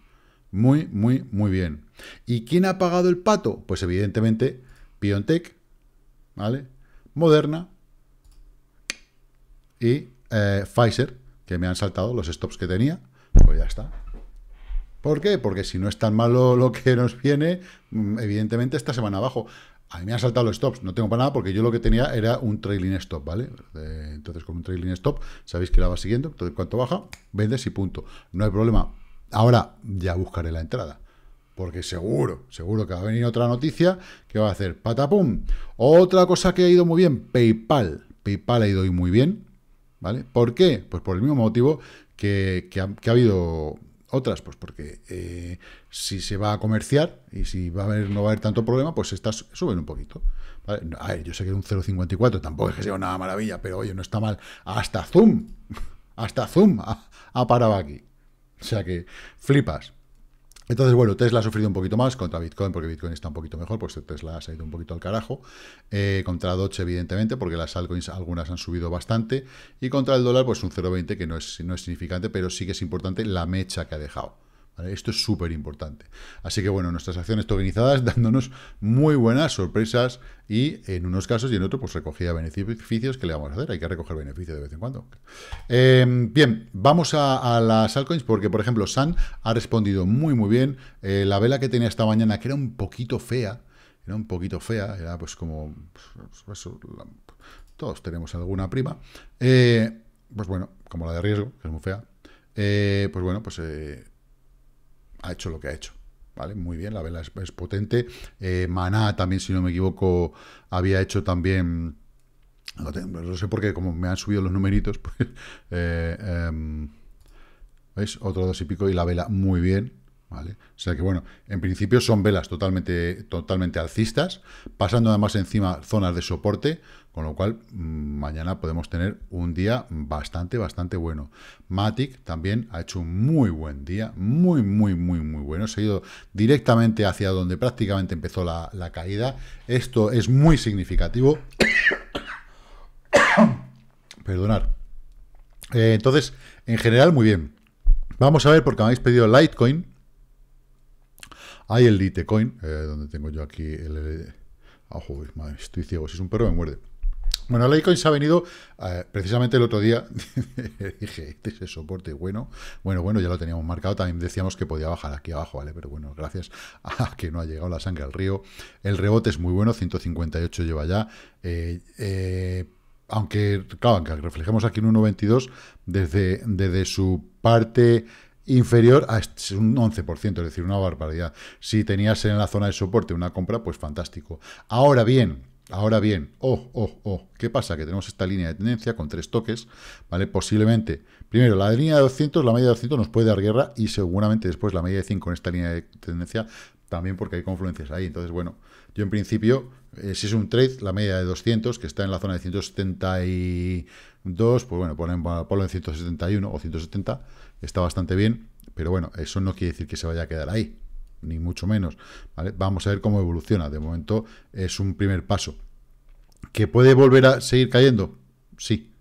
A: Muy, muy, muy bien. ¿Y quién ha pagado el pato? Pues evidentemente BioNTech, ¿vale? Moderna y eh, Pfizer, que me han saltado los stops que tenía. Pues ya está. ¿Por qué? Porque si no es tan malo lo que nos viene, mm, evidentemente esta semana abajo. A mí me han saltado los stops, no tengo para nada porque yo lo que tenía era un trailing stop, ¿vale? Entonces con un trailing stop sabéis que la va siguiendo, entonces ¿cuánto baja, vendes y punto. No hay problema. Ahora ya buscaré la entrada. Porque seguro, seguro que va a venir otra noticia que va a hacer patapum. Otra cosa que ha ido muy bien, PayPal. PayPal ha ido muy bien, ¿vale? ¿Por qué? Pues por el mismo motivo que, que ha habido otras, pues porque eh, si se va a comerciar y si va a haber, no va a haber tanto problema, pues estas suben un poquito. A ver, yo sé que es un 0,54 tampoco es que sea una maravilla, pero oye, no está mal. Hasta Zoom, hasta Zoom ha parado aquí. O sea que flipas. Entonces, bueno, Tesla ha sufrido un poquito más contra Bitcoin, porque Bitcoin está un poquito mejor, pues Tesla ha ido un poquito al carajo. Eh, contra Doge, evidentemente, porque las altcoins algunas han subido bastante. Y contra el dólar, pues un 0,20, que no es, no es significante, pero sí que es importante la mecha que ha dejado. Esto es súper importante. Así que bueno, nuestras acciones tokenizadas dándonos muy buenas sorpresas y en unos casos y en otros pues recogía beneficios que le vamos a hacer. Hay que recoger beneficios de vez en cuando. Em, bien, vamos a, las altcoins porque por ejemplo San ha respondido muy muy bien. Eh, la vela que tenía esta mañana que era un poquito fea, era un poquito fea, era pues como... Pues, todos tenemos alguna prima. Eh, pues bueno, como la de riesgo, que es muy fea. Eh, pues bueno, pues ha hecho lo que ha hecho. ¿Vale? Muy bien, la vela es, potente. Eh, Maná también, si no me equivoco, había hecho también... No, sé por qué, como me han subido los numeritos, pues... Eh, em, ¿Veis? Otro dos y pico y la vela muy bien. ¿Vale? O sea que bueno, en principio son velas totalmente, totalmente alcistas, pasando además encima zonas de soporte, con lo cual, mm, mañana podemos tener un día bastante, bastante bueno. Matic también ha hecho un muy buen día, muy, muy, muy, muy bueno. Se ha ido directamente hacia donde prácticamente empezó la, caída. Esto es muy significativo. Perdonar. Eh, entonces, en general, muy bien. Vamos a ver, porque me habéis pedido Litecoin. Hay el Litecoin, eh, donde tengo yo aquí el... el... Ah, estoy ciego. Si es un perro, me muerde. Bueno, Litecoin se ha venido, eh, precisamente el otro día, dije, este es el soporte, bueno, bueno, bueno, ya lo teníamos marcado, también decíamos que podía bajar aquí abajo, ¿vale? Pero bueno, gracias a que no ha llegado la sangre al río. El rebote es muy bueno, 158 lleva ya. Eh, eh, aunque, claro, aunque reflejemos aquí en 1,22, desde, desde su parte inferior a ah, un 11%, es decir, una barbaridad. Si tenías en la zona de soporte una compra, pues fantástico. Ahora bien, Ahora bien, oh, oh, oh, ¿qué pasa? Que tenemos esta línea de tendencia con tres toques, ¿vale? Posiblemente, primero, la línea de 200, la media de 200 nos puede dar guerra y seguramente después la media de 5 en esta línea de tendencia también porque hay confluencias ahí. Entonces, bueno, yo en principio, eh, si es un trade, la media de 200, que está en la zona de 172, pues bueno, ponen, polo en 171 o 170, está bastante bien, pero bueno, eso no quiere decir que se vaya a quedar ahí, ni mucho menos. ¿vale? Vamos a ver cómo evoluciona. De momento es un primer paso. ¿Que puede volver a seguir cayendo? Sí,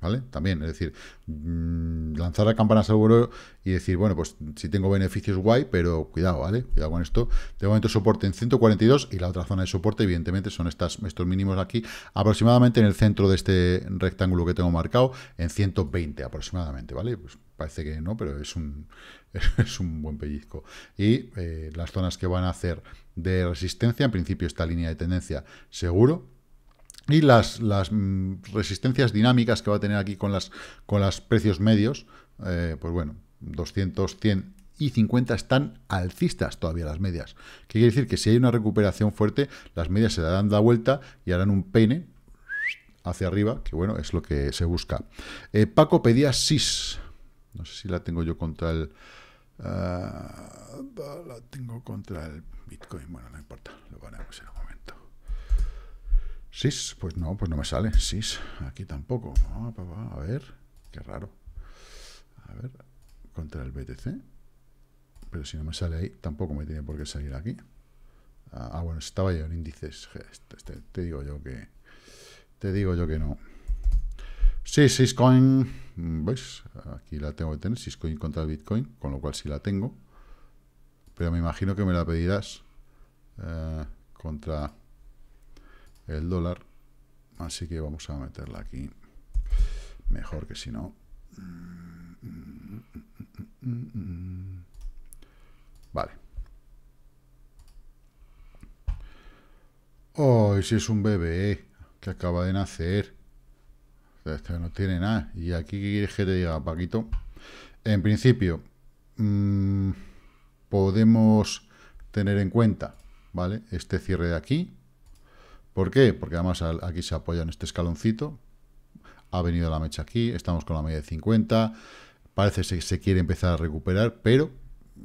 A: ¿vale? También, es decir, mm, lanzar la campana seguro y decir, bueno, pues si tengo beneficios, guay, pero cuidado, ¿vale? Cuidado con esto. De momento soporte en 142 y la otra zona de soporte, evidentemente, son estas, estos mínimos aquí, aproximadamente en el centro de este rectángulo que tengo marcado, en 120 aproximadamente, ¿vale? Pues parece que no, pero es un, es un buen pellizco. Y eh, las zonas que van a hacer de resistencia, en principio esta línea de tendencia seguro, y las, las mm, resistencias dinámicas que va a tener aquí con con los precios medios, eh, pues bueno, 200, 100 y 50 están alcistas todavía las medias. ¿Qué quiere decir? Que si hay una recuperación fuerte, las medias se darán la vuelta y harán un pene hacia arriba, que bueno, es lo que se busca. Eh, Paco pedía SIS. No sé si la tengo yo contra el... Ah, la tengo contra el Bitcoin. Bueno, no importa. Lo ponemos en un momento. SIS, pues no, pues no me sale. SIS, aquí tampoco. a ver, qué raro. A ver, contra el BTC. Pero si no me sale ahí, tampoco me tiene por qué salir aquí. Ah, ah bueno, estaba yo en índices. Este, este, te digo yo que... Te digo yo que no. Sí, Syscoin, ¿veis? Mm, pues, aquí la tengo que tener, Syscoin contra el Bitcoin, con lo cual sí la tengo. Pero me imagino que me la pedirás eh, contra el dólar. Así que vamos a meterla aquí. Mejor que si no. Vale. Oh, si es un bebé que acaba de nacer. Este no tiene nada. Y aquí, ¿qué quieres que te diga, Paquito? En principio, mm, podemos tener en cuenta, ¿vale? Este cierre de aquí. ¿Por qué? Porque además aquí se apoya en este escaloncito. Ha venido la mecha aquí, estamos con la media de 50. Parece que se quiere empezar a recuperar, pero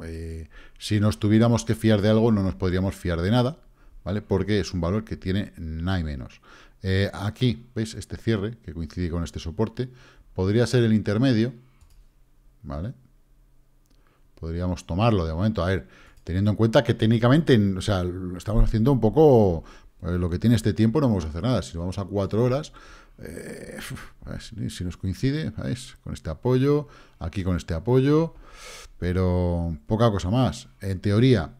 A: eh, si nos tuviéramos que fiar de algo, no nos podríamos fiar de nada, ¿vale? Porque es un valor que tiene nada y menos. Eh, aquí, ¿veis? Este cierre, que coincide con este soporte, podría ser el intermedio, ¿vale? Podríamos tomarlo de momento, a ver, teniendo en cuenta que técnicamente, o sea, estamos haciendo un poco eh, lo que tiene este tiempo, no vamos a hacer nada. Si vamos a cuatro horas, eh, si nos coincide, ¿veis? Con este apoyo, aquí con este apoyo, pero poca cosa más. En teoría,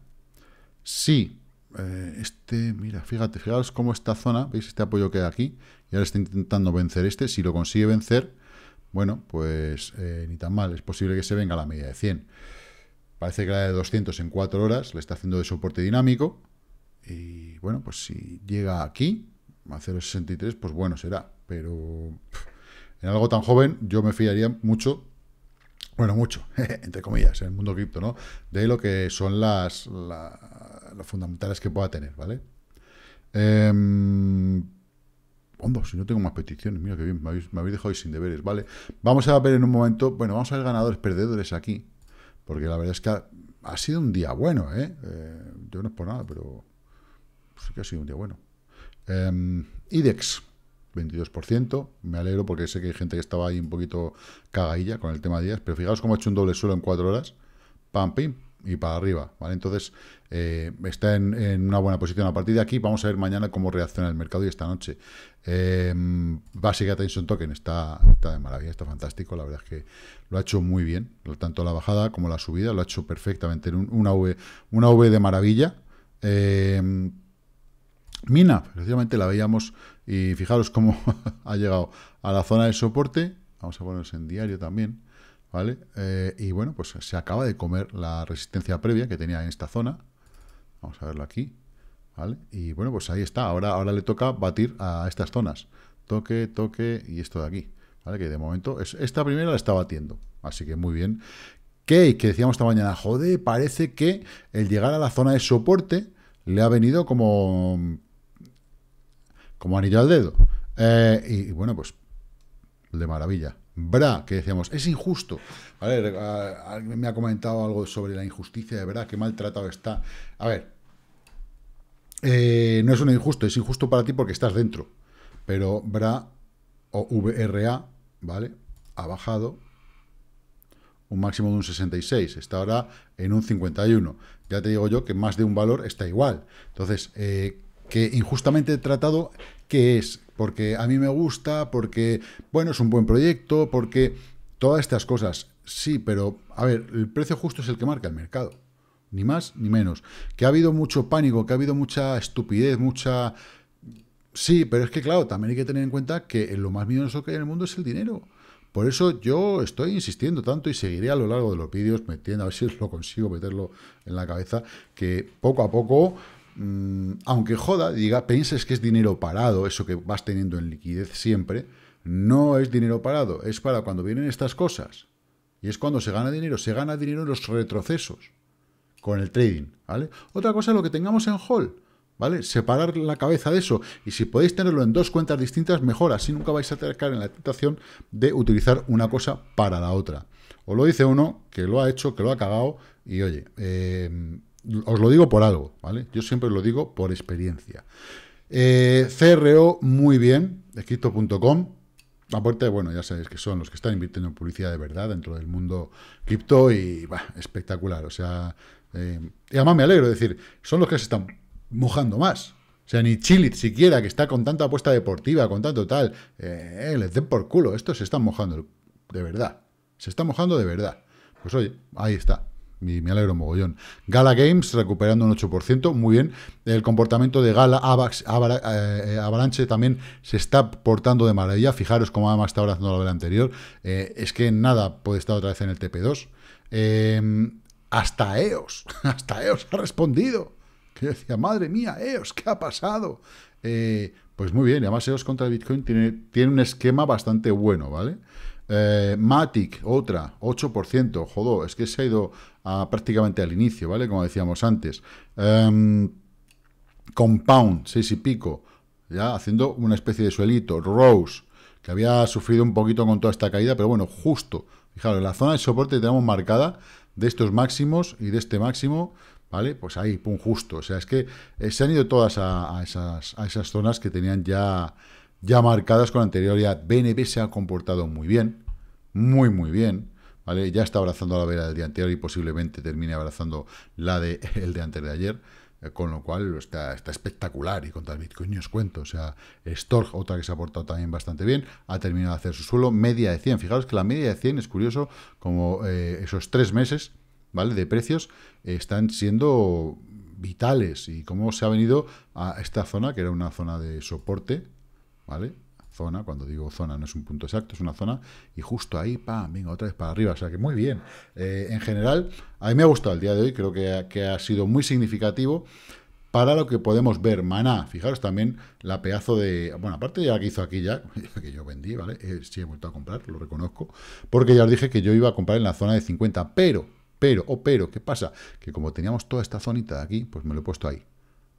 A: sí eh, este, mira, fíjate, fijaros cómo esta zona, veis este apoyo que hay aquí, y ahora está intentando vencer este, si lo consigue vencer, bueno, pues eh, ni tan mal, es posible que se venga a la media de 100. Parece que la de 200 en 4 horas le está haciendo de soporte dinámico, y bueno, pues si llega aquí, a 0,63, pues bueno será, pero en algo tan joven yo me fiaría mucho bueno, mucho, entre comillas, en el mundo cripto, ¿no? De lo que son las, las fundamentales que pueda tener, ¿vale? Eh, si no tengo más peticiones, mira que bien, me habéis, dejado sin deberes, ¿vale? Vamos a ver en un momento, bueno, vamos a ver ganadores, perdedores aquí, porque la verdad es que ha, sido un día bueno, ¿eh? ¿eh? Yo no es por nada, pero sí que ha sido un día bueno. Em, IDEX, 22%, me alegro porque sé que hay gente que estaba ahí un poquito cagadilla con el tema de días, pero fijaos cómo ha hecho un doble suelo en cuatro horas, pam, pim, y para arriba, ¿vale? Entonces, eh, está en, una buena posición. A partir de aquí vamos a ver mañana cómo reacciona el mercado y esta noche. básicamente em, Basic Attention Token está, de maravilla, está fantástico. La verdad es que lo ha hecho muy bien, tanto la bajada como la subida, lo ha hecho perfectamente. En una, v, una V de maravilla. Em, Mina, precisamente la veíamos y fijaros cómo ha llegado a la zona de soporte. Vamos a ponernos en diario también. ¿Vale? Eh, y bueno, pues se acaba de comer la resistencia previa que tenía en esta zona. Vamos a verlo aquí. ¿Vale? Y bueno, pues ahí está. Ahora, ahora le toca batir a estas zonas. Toque, toque y esto de aquí. Que de momento es, esta primera la está batiendo. Así que muy bien. Que, que decíamos esta mañana, jode parece que el llegar a la zona de soporte le ha venido como, como anillo al dedo. Eh, y, bueno, pues de maravilla. Bra, que decíamos, es injusto. Eh, me ha comentado algo sobre la injusticia de verdad qué maltratado está. A ver, eh, no es un injusto, es injusto para ti porque estás dentro. Pero BRA o VRA, ¿vale? Ha bajado un máximo de un 66, está ahora en un 51. Ya te digo yo que más de un valor está igual. Entonces, eh, que injustamente tratado, ¿qué es? Porque a mí me gusta, porque, bueno, es un buen proyecto, porque todas estas cosas, sí, pero, a ver, el precio justo es el que marca el mercado ni más ni menos. Que ha habido mucho pánico, que ha habido mucha estupidez, mucha... Sí, pero es que claro, también hay que tener en cuenta que lo más miedoso que hay en el mundo es el dinero. Por eso yo estoy insistiendo tanto y seguiré a lo largo de los vídeos metiendo, a ver si lo consigo meterlo en la cabeza, que poco a poco, mm, aunque joda, diga, pienses que es dinero parado, eso que vas teniendo en liquidez siempre, no es dinero parado, es para cuando vienen estas cosas. Y es cuando se gana dinero, se gana dinero en los retrocesos con el trading, ¿vale? Otra cosa es lo que tengamos en hold, ¿vale? Separar la cabeza de eso. Y si podéis tenerlo en dos cuentas distintas, mejor. Así nunca vais a caer en la tentación de utilizar una cosa para la otra. Os lo dice uno que lo ha hecho, que lo ha cagado, y oye, eh, os lo digo por algo, ¿vale? Yo siempre lo digo por experiencia. Eh, CRO, muy bien, Crypto.com. Aparte, bueno, ya sabéis que son los que están invirtiendo en publicidad de verdad dentro del mundo cripto y, espectacular. O sea, eh, y además me alegro, de decir, son los que se están mojando más. O sea, ni Chilit siquiera, que está con tanta apuesta deportiva, con tanto tal, eh, eh, les den por culo. Estos se están mojando, de verdad. Se están mojando de verdad. Pues oye, ahí está. Y me alegro mogollón. Gala Games recuperando un 8%, muy bien. El comportamiento de Gala, Avax, eh, Avalanche también se está portando de maravilla. Fijaros cómo además está ahora haciendo la vela anterior. es que nada puede estar otra vez en el TP2. Hasta EOS, hasta EOS ha respondido. Que decía, madre mía, EOS, ¿qué ha pasado? Eh, pues muy bien, además EOS contra Bitcoin tiene, tiene un esquema bastante bueno, ¿vale? Eh, Matic, otra, 8%, jodó, es que se ha ido prácticamente al inicio, ¿vale? Como decíamos antes. Em, Compound, 6 y pico, ya haciendo una especie de suelito. Rose, que había sufrido un poquito con toda esta caída, pero bueno, justo, fijaros, la zona de soporte tenemos marcada de estos máximos y de este máximo, ¿vale? Pues ahí, pum, justo. O sea, es que eh, se han ido todas a, esas, a, esas, zonas que tenían ya, ya marcadas con anterioridad. BNB se ha comportado muy bien, muy, muy bien. ¿Vale? Ya está abrazando la vela del día anterior y posiblemente termine abrazando la del de, el de antes de ayer. Eh, con lo cual está, está espectacular y con tal Bitcoin ni os cuento. O sea, Storch, otra que se ha portado también bastante bien, ha terminado de hacer su suelo, media de 100. Fijaros que la media de 100 es curioso, como eh, esos tres meses ¿vale? de precios eh, están siendo vitales y cómo se ha venido a esta zona, que era una zona de soporte, ¿vale? zona, cuando digo zona no es un punto exacto, es una zona, y justo ahí, pam, venga, otra vez para arriba, o sea que muy bien. Eh, en general, a mí me ha gustado el día de hoy, creo que ha, sido muy significativo para lo que podemos ver. Maná, fijaros también la pedazo de... Bueno, aparte de la que hizo aquí ya, que yo vendí, ¿vale? Eh, sí he vuelto a comprar, lo reconozco, porque ya os dije que yo iba a comprar en la zona de 50, pero, pero, o oh, pero, ¿qué pasa? Que como teníamos toda esta zonita de aquí, pues me lo he puesto ahí,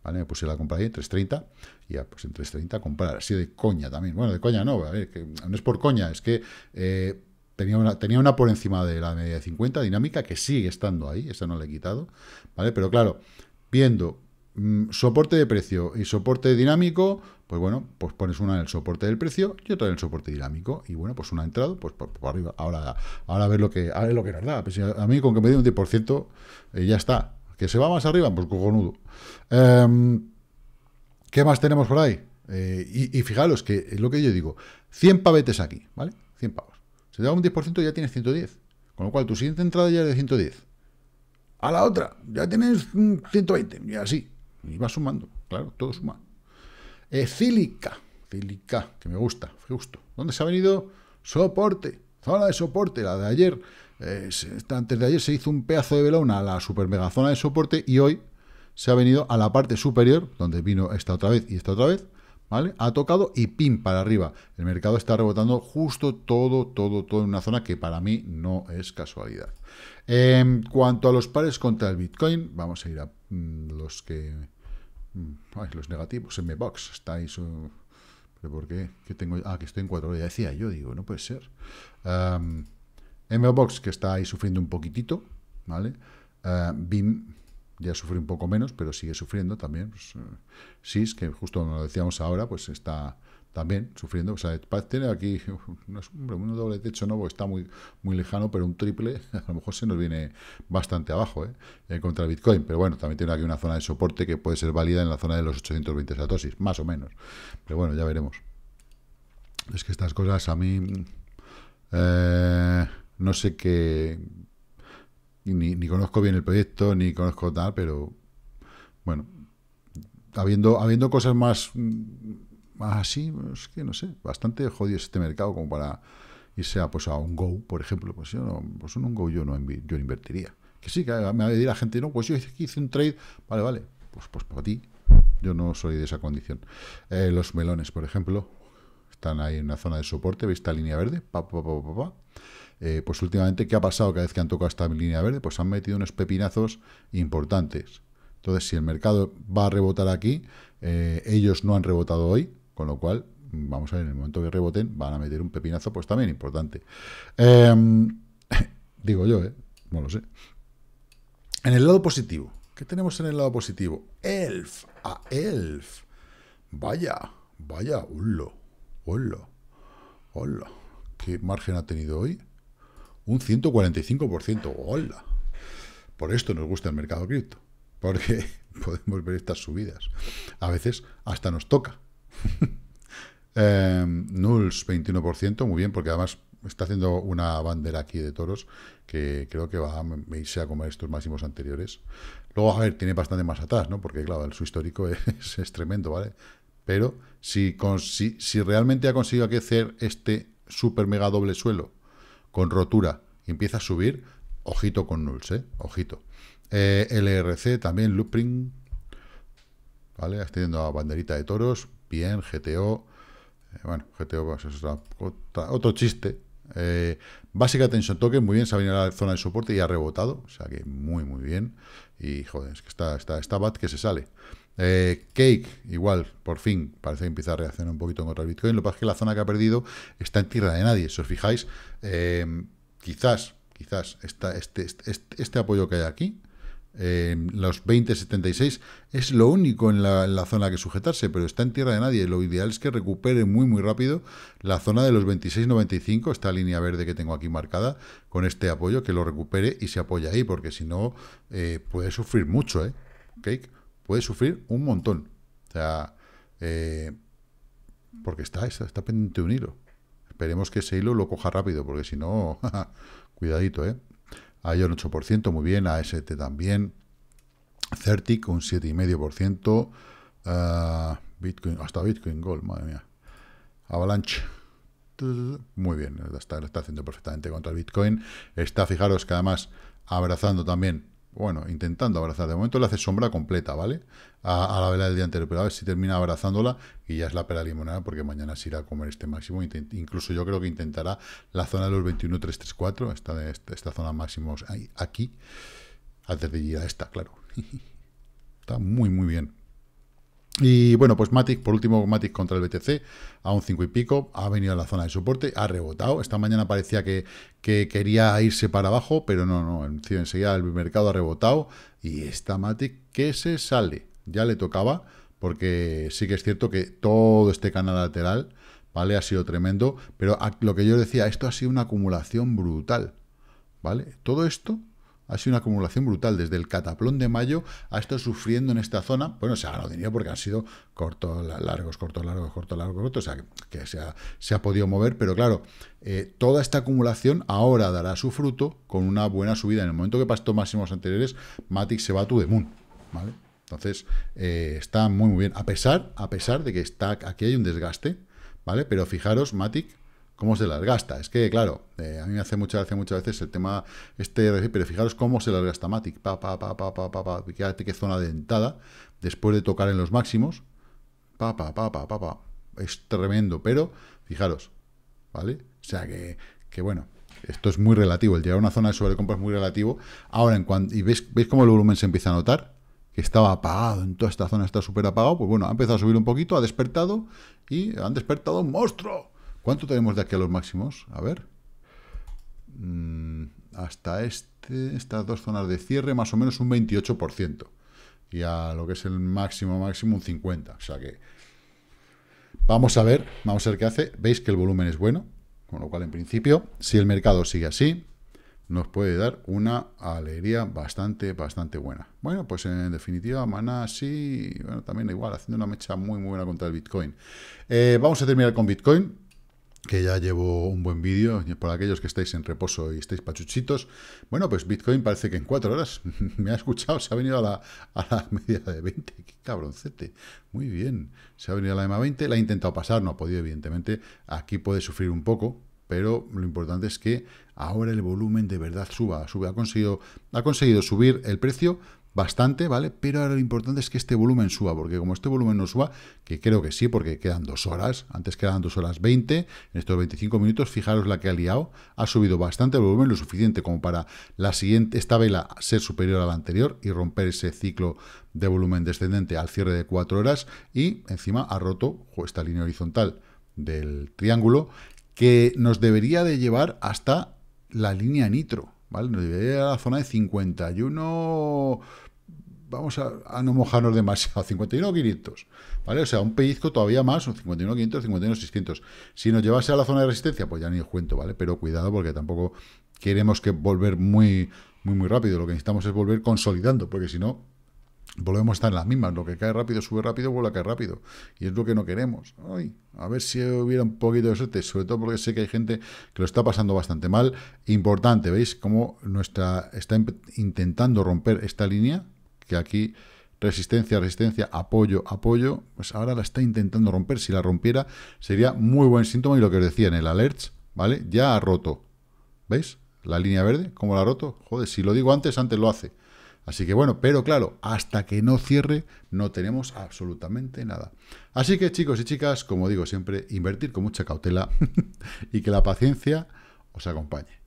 A: ¿vale? Me puse la compra ahí en 3.30, ya pues en 3.30 comprar, así de coña también. Bueno, de coña no, a ver, que no es por coña, es que eh, tenía, una, tenía una por encima de la media de 50 dinámica que sigue estando ahí, esa no la he quitado, ¿vale? Pero claro, viendo mm, soporte de precio y soporte dinámico, pues bueno, pues pones una en el soporte del precio y otra en el soporte dinámico. Y bueno, pues una ha entrado, pues por, arriba. Ahora, ahora a ver lo que, lo que nos da. Pues a mí con que me dé un 10% eh, ya está. ¿Que se va más arriba? Pues cojonudo. Em, ¿Qué más tenemos por ahí? Eh, y, fijaros que es lo que yo digo, 100 pavetes aquí, ¿vale? 100 pavos. Se te da un 10% ya tienes 110. Con lo cual, tu siguiente entrada ya es de 110. A la otra, ya tienes 120, mm, y así. Y vas sumando, claro, todo suma. Eh, cílica, cílica, que me gusta, justo. ¿Dónde se ha venido? Soporte, zona de soporte, la de ayer. Eh, antes de ayer se hizo un pedazo de velón a la super mega zona de soporte y hoy se ha venido a la parte superior, donde vino esta otra vez y esta otra vez, ¿vale? Ha tocado y pim para arriba. El mercado está rebotando justo todo, todo, todo en una zona que para mí no es casualidad. En cuanto a los pares contra el Bitcoin, vamos a ir a mm, los que... Mm, los negativos, en mi box, estáis... porque por qué? tengo? Ah, que estoy en 4 horas, ya decía yo, digo, no puede ser. MBox, que está ahí sufriendo un poquitito, ¿vale? BIM eh, ya sufre un poco menos, pero sigue sufriendo también. Pues, eh, SIS, que justo nos lo decíamos ahora, pues está también sufriendo. O sea, tiene aquí un doble techo, nuevo, está muy, muy lejano, pero un triple a lo mejor se nos viene bastante abajo ¿eh? ¿eh? contra el Bitcoin. Pero bueno, también tiene aquí una zona de soporte que puede ser válida en la zona de los 820 satosis, más o menos. Pero bueno, ya veremos. Es que estas cosas a mí... Mm, eh, no sé qué... Ni, conozco bien el proyecto, ni conozco tal, pero bueno, habiendo, habiendo cosas más, más así, es que no sé, bastante jodido este mercado como para irse a, pues, a un Go, por ejemplo, pues yo no, pues en un Go yo no, yo invertiría. Que sí, que me va a decir la gente, no, pues yo hice un trade, vale, vale, pues, pues para ti, yo no soy de esa condición. Eh, los melones, por ejemplo, están ahí en una zona de soporte, ¿veis esta línea verde? Pa, pa, pa, eh, pues últimamente, ¿qué ha pasado cada vez que han tocado esta línea verde? Pues han metido unos pepinazos importantes. Entonces, si el mercado va a rebotar aquí, eh, ellos no han rebotado hoy, con lo cual, vamos a ver, en el momento que reboten, van a meter un pepinazo, pues también importante. Em, digo yo, ¿eh? No lo sé. En el lado positivo, ¿qué tenemos en el lado positivo? Elf, a Elf. Vaya, vaya, hola, hola, hola. ¿Qué margen ha tenido hoy? un 145%. ¡Hola! Por esto nos gusta el mercado cripto, porque podemos ver estas subidas. A veces hasta nos toca. Em, Nulls 21%, muy bien, porque además está haciendo una bandera aquí de toros que creo que va a irse a comer estos máximos anteriores. Luego, a ver, tiene bastante más atrás, ¿no? Porque, claro, el su histórico es, tremendo, ¿vale? Pero si, con, si, realmente ha conseguido aquecer este super mega doble suelo con rotura y empieza a subir, ojito con nulls, ¿eh? Ojito. Eh, LRC también, Looping, ¿vale? teniendo a banderita de toros, bien, GTO, eh, bueno, GTO pues, es otra, otro chiste. Eh, básica tension token, muy bien, se ha venido a la zona de soporte y ha rebotado, o sea que muy, muy bien. Y joder, es que está, está, está bat que se sale. Eh, cake, igual, por fin, parece que empieza a reaccionar un poquito contra el Bitcoin. Lo que pasa es que la zona que ha perdido está en tierra de nadie. Si os fijáis, em, quizás, quizás este este, este, este, apoyo que hay aquí, los 20.76, es lo único en la, la, zona que sujetarse, pero está en tierra de nadie. Lo ideal es que recupere muy, muy rápido la zona de los 26.95, esta línea verde que tengo aquí marcada, con este apoyo, que lo recupere y se apoya ahí, porque si no, eh, puede sufrir mucho, ¿eh? Cake puede sufrir un montón. O sea, eh, porque está, está, pendiente de un hilo. Esperemos que ese hilo lo coja rápido, porque si no, cuidadito, ¿eh? un 8%, muy bien, AST también, Certic un 7,5%, ah, Bitcoin, hasta Bitcoin Gold, madre mía, Avalanche, muy bien, está, está haciendo perfectamente contra el Bitcoin, está, fijaros que además, abrazando también bueno, intentando abrazar. De momento le hace sombra completa, ¿vale? A, la vela del día anterior. Pero a ver si termina abrazándola y ya es la pera limonada porque mañana se irá a comer este máximo. incluso yo creo que intentará la zona de los 21.334, esta, esta, esta zona máximos aquí, antes de ir a esta, claro. Está muy, muy bien. Y bueno, pues Matic, por último, Matic contra el BTC, a un 5 y pico, ha venido a la zona de soporte, ha rebotado. Esta mañana parecía que, quería irse para abajo, pero no, no, enseguida el mercado ha rebotado y esta Matic ¿qué se sale. Ya le tocaba, porque sí que es cierto que todo este canal lateral, ¿vale? Ha sido tremendo, pero lo que yo decía, esto ha sido una acumulación brutal, ¿vale? Todo esto ha sido una acumulación brutal, desde el cataplón de mayo ha estado sufriendo en esta zona. Bueno, se ha ganado dinero porque han sido cortos, largos, cortos, largos, cortos, largos, cortos. O sea, que, se, ha, podido mover, pero claro, eh, toda esta acumulación ahora dará su fruto con una buena subida. En el momento que pasó máximos anteriores, Matic se va a tu de Moon, ¿vale? Entonces, eh, está muy, muy bien. A pesar, a pesar de que está, aquí hay un desgaste, ¿vale? Pero fijaros, Matic cómo se las gasta. Es que, claro, eh, a mí me hace mucha gracia muchas veces el tema este, pero fijaros cómo se las gasta Matic, pa, pa, pa, pa, pa, pa, pa, fíjate qué zona dentada, después de tocar en los máximos, pa, pa, pa, pa, pa, pa, es tremendo, pero fijaros, ¿vale? O sea que, que bueno, esto es muy relativo, el llegar a una zona de sobrecompra es muy relativo. Ahora, en cuanto, y veis, veis cómo el volumen se empieza a notar, que estaba apagado en toda esta zona, está súper apagado, pues bueno, ha empezado a subir un poquito, ha despertado, y han despertado un monstruo, ¿Cuánto tenemos de aquí a los máximos? A ver. Mm, hasta este, estas dos zonas de cierre, más o menos un 28%. Y a lo que es el máximo, máximo un 50%. O sea que vamos a ver, vamos a ver qué hace. Veis que el volumen es bueno, con lo cual en principio, si el mercado sigue así, nos puede dar una alegría bastante, bastante buena. Bueno, pues en definitiva, maná sí, bueno, también igual, haciendo una mecha muy, muy buena contra el Bitcoin. Eh, vamos a terminar con Bitcoin que ya llevo un buen vídeo, por aquellos que estáis en reposo y estáis pachuchitos, bueno, pues Bitcoin parece que en cuatro horas, me ha escuchado, se ha venido a la, a media de 20, qué cabroncete, muy bien, se ha venido a la EMA 20, la ha intentado pasar, no ha podido, evidentemente, aquí puede sufrir un poco, pero lo importante es que ahora el volumen de verdad suba, ha ha conseguido subir el precio bastante, ¿vale? Pero ahora lo importante es que este volumen suba, porque como este volumen no suba, que creo que sí, porque quedan dos horas, antes quedaban dos horas 20, en estos 25 minutos, fijaros la que ha liado, ha subido bastante volumen, lo suficiente como para la siguiente, esta vela ser superior a la anterior y romper ese ciclo de volumen descendente al cierre de cuatro horas y encima ha roto esta línea horizontal del triángulo que nos debería de llevar hasta la línea nitro, ¿vale? Nos llevaría eh, a la zona de 51... Vamos a, no mojarnos demasiado, 51.500, ¿vale? O sea, un pellizco todavía más, un 51.500, 51.600. Si nos llevase a la zona de resistencia, pues ya ni os cuento, ¿vale? Pero cuidado porque tampoco queremos que volver muy, muy, muy rápido. Lo que necesitamos es volver consolidando, porque si no, Volvemos a estar en las mismas, lo que cae rápido sube rápido, vuelve a caer rápido. Y es lo que no queremos. hoy a ver si hubiera un poquito de suerte, sobre todo porque sé que hay gente que lo está pasando bastante mal. Importante, ¿veis? Cómo nuestra está intentando romper esta línea, que aquí resistencia, resistencia, apoyo, apoyo, pues ahora la está intentando romper. Si la rompiera, sería muy buen síntoma. Y lo que os decía en el alert, ¿vale? Ya ha roto. ¿Veis? La línea verde, ¿cómo la ha roto? Joder, si lo digo antes, antes lo hace. Así que bueno, pero claro, hasta que no cierre no tenemos absolutamente nada. Así que chicos y chicas, como digo siempre, invertir con mucha cautela y que la paciencia os acompañe.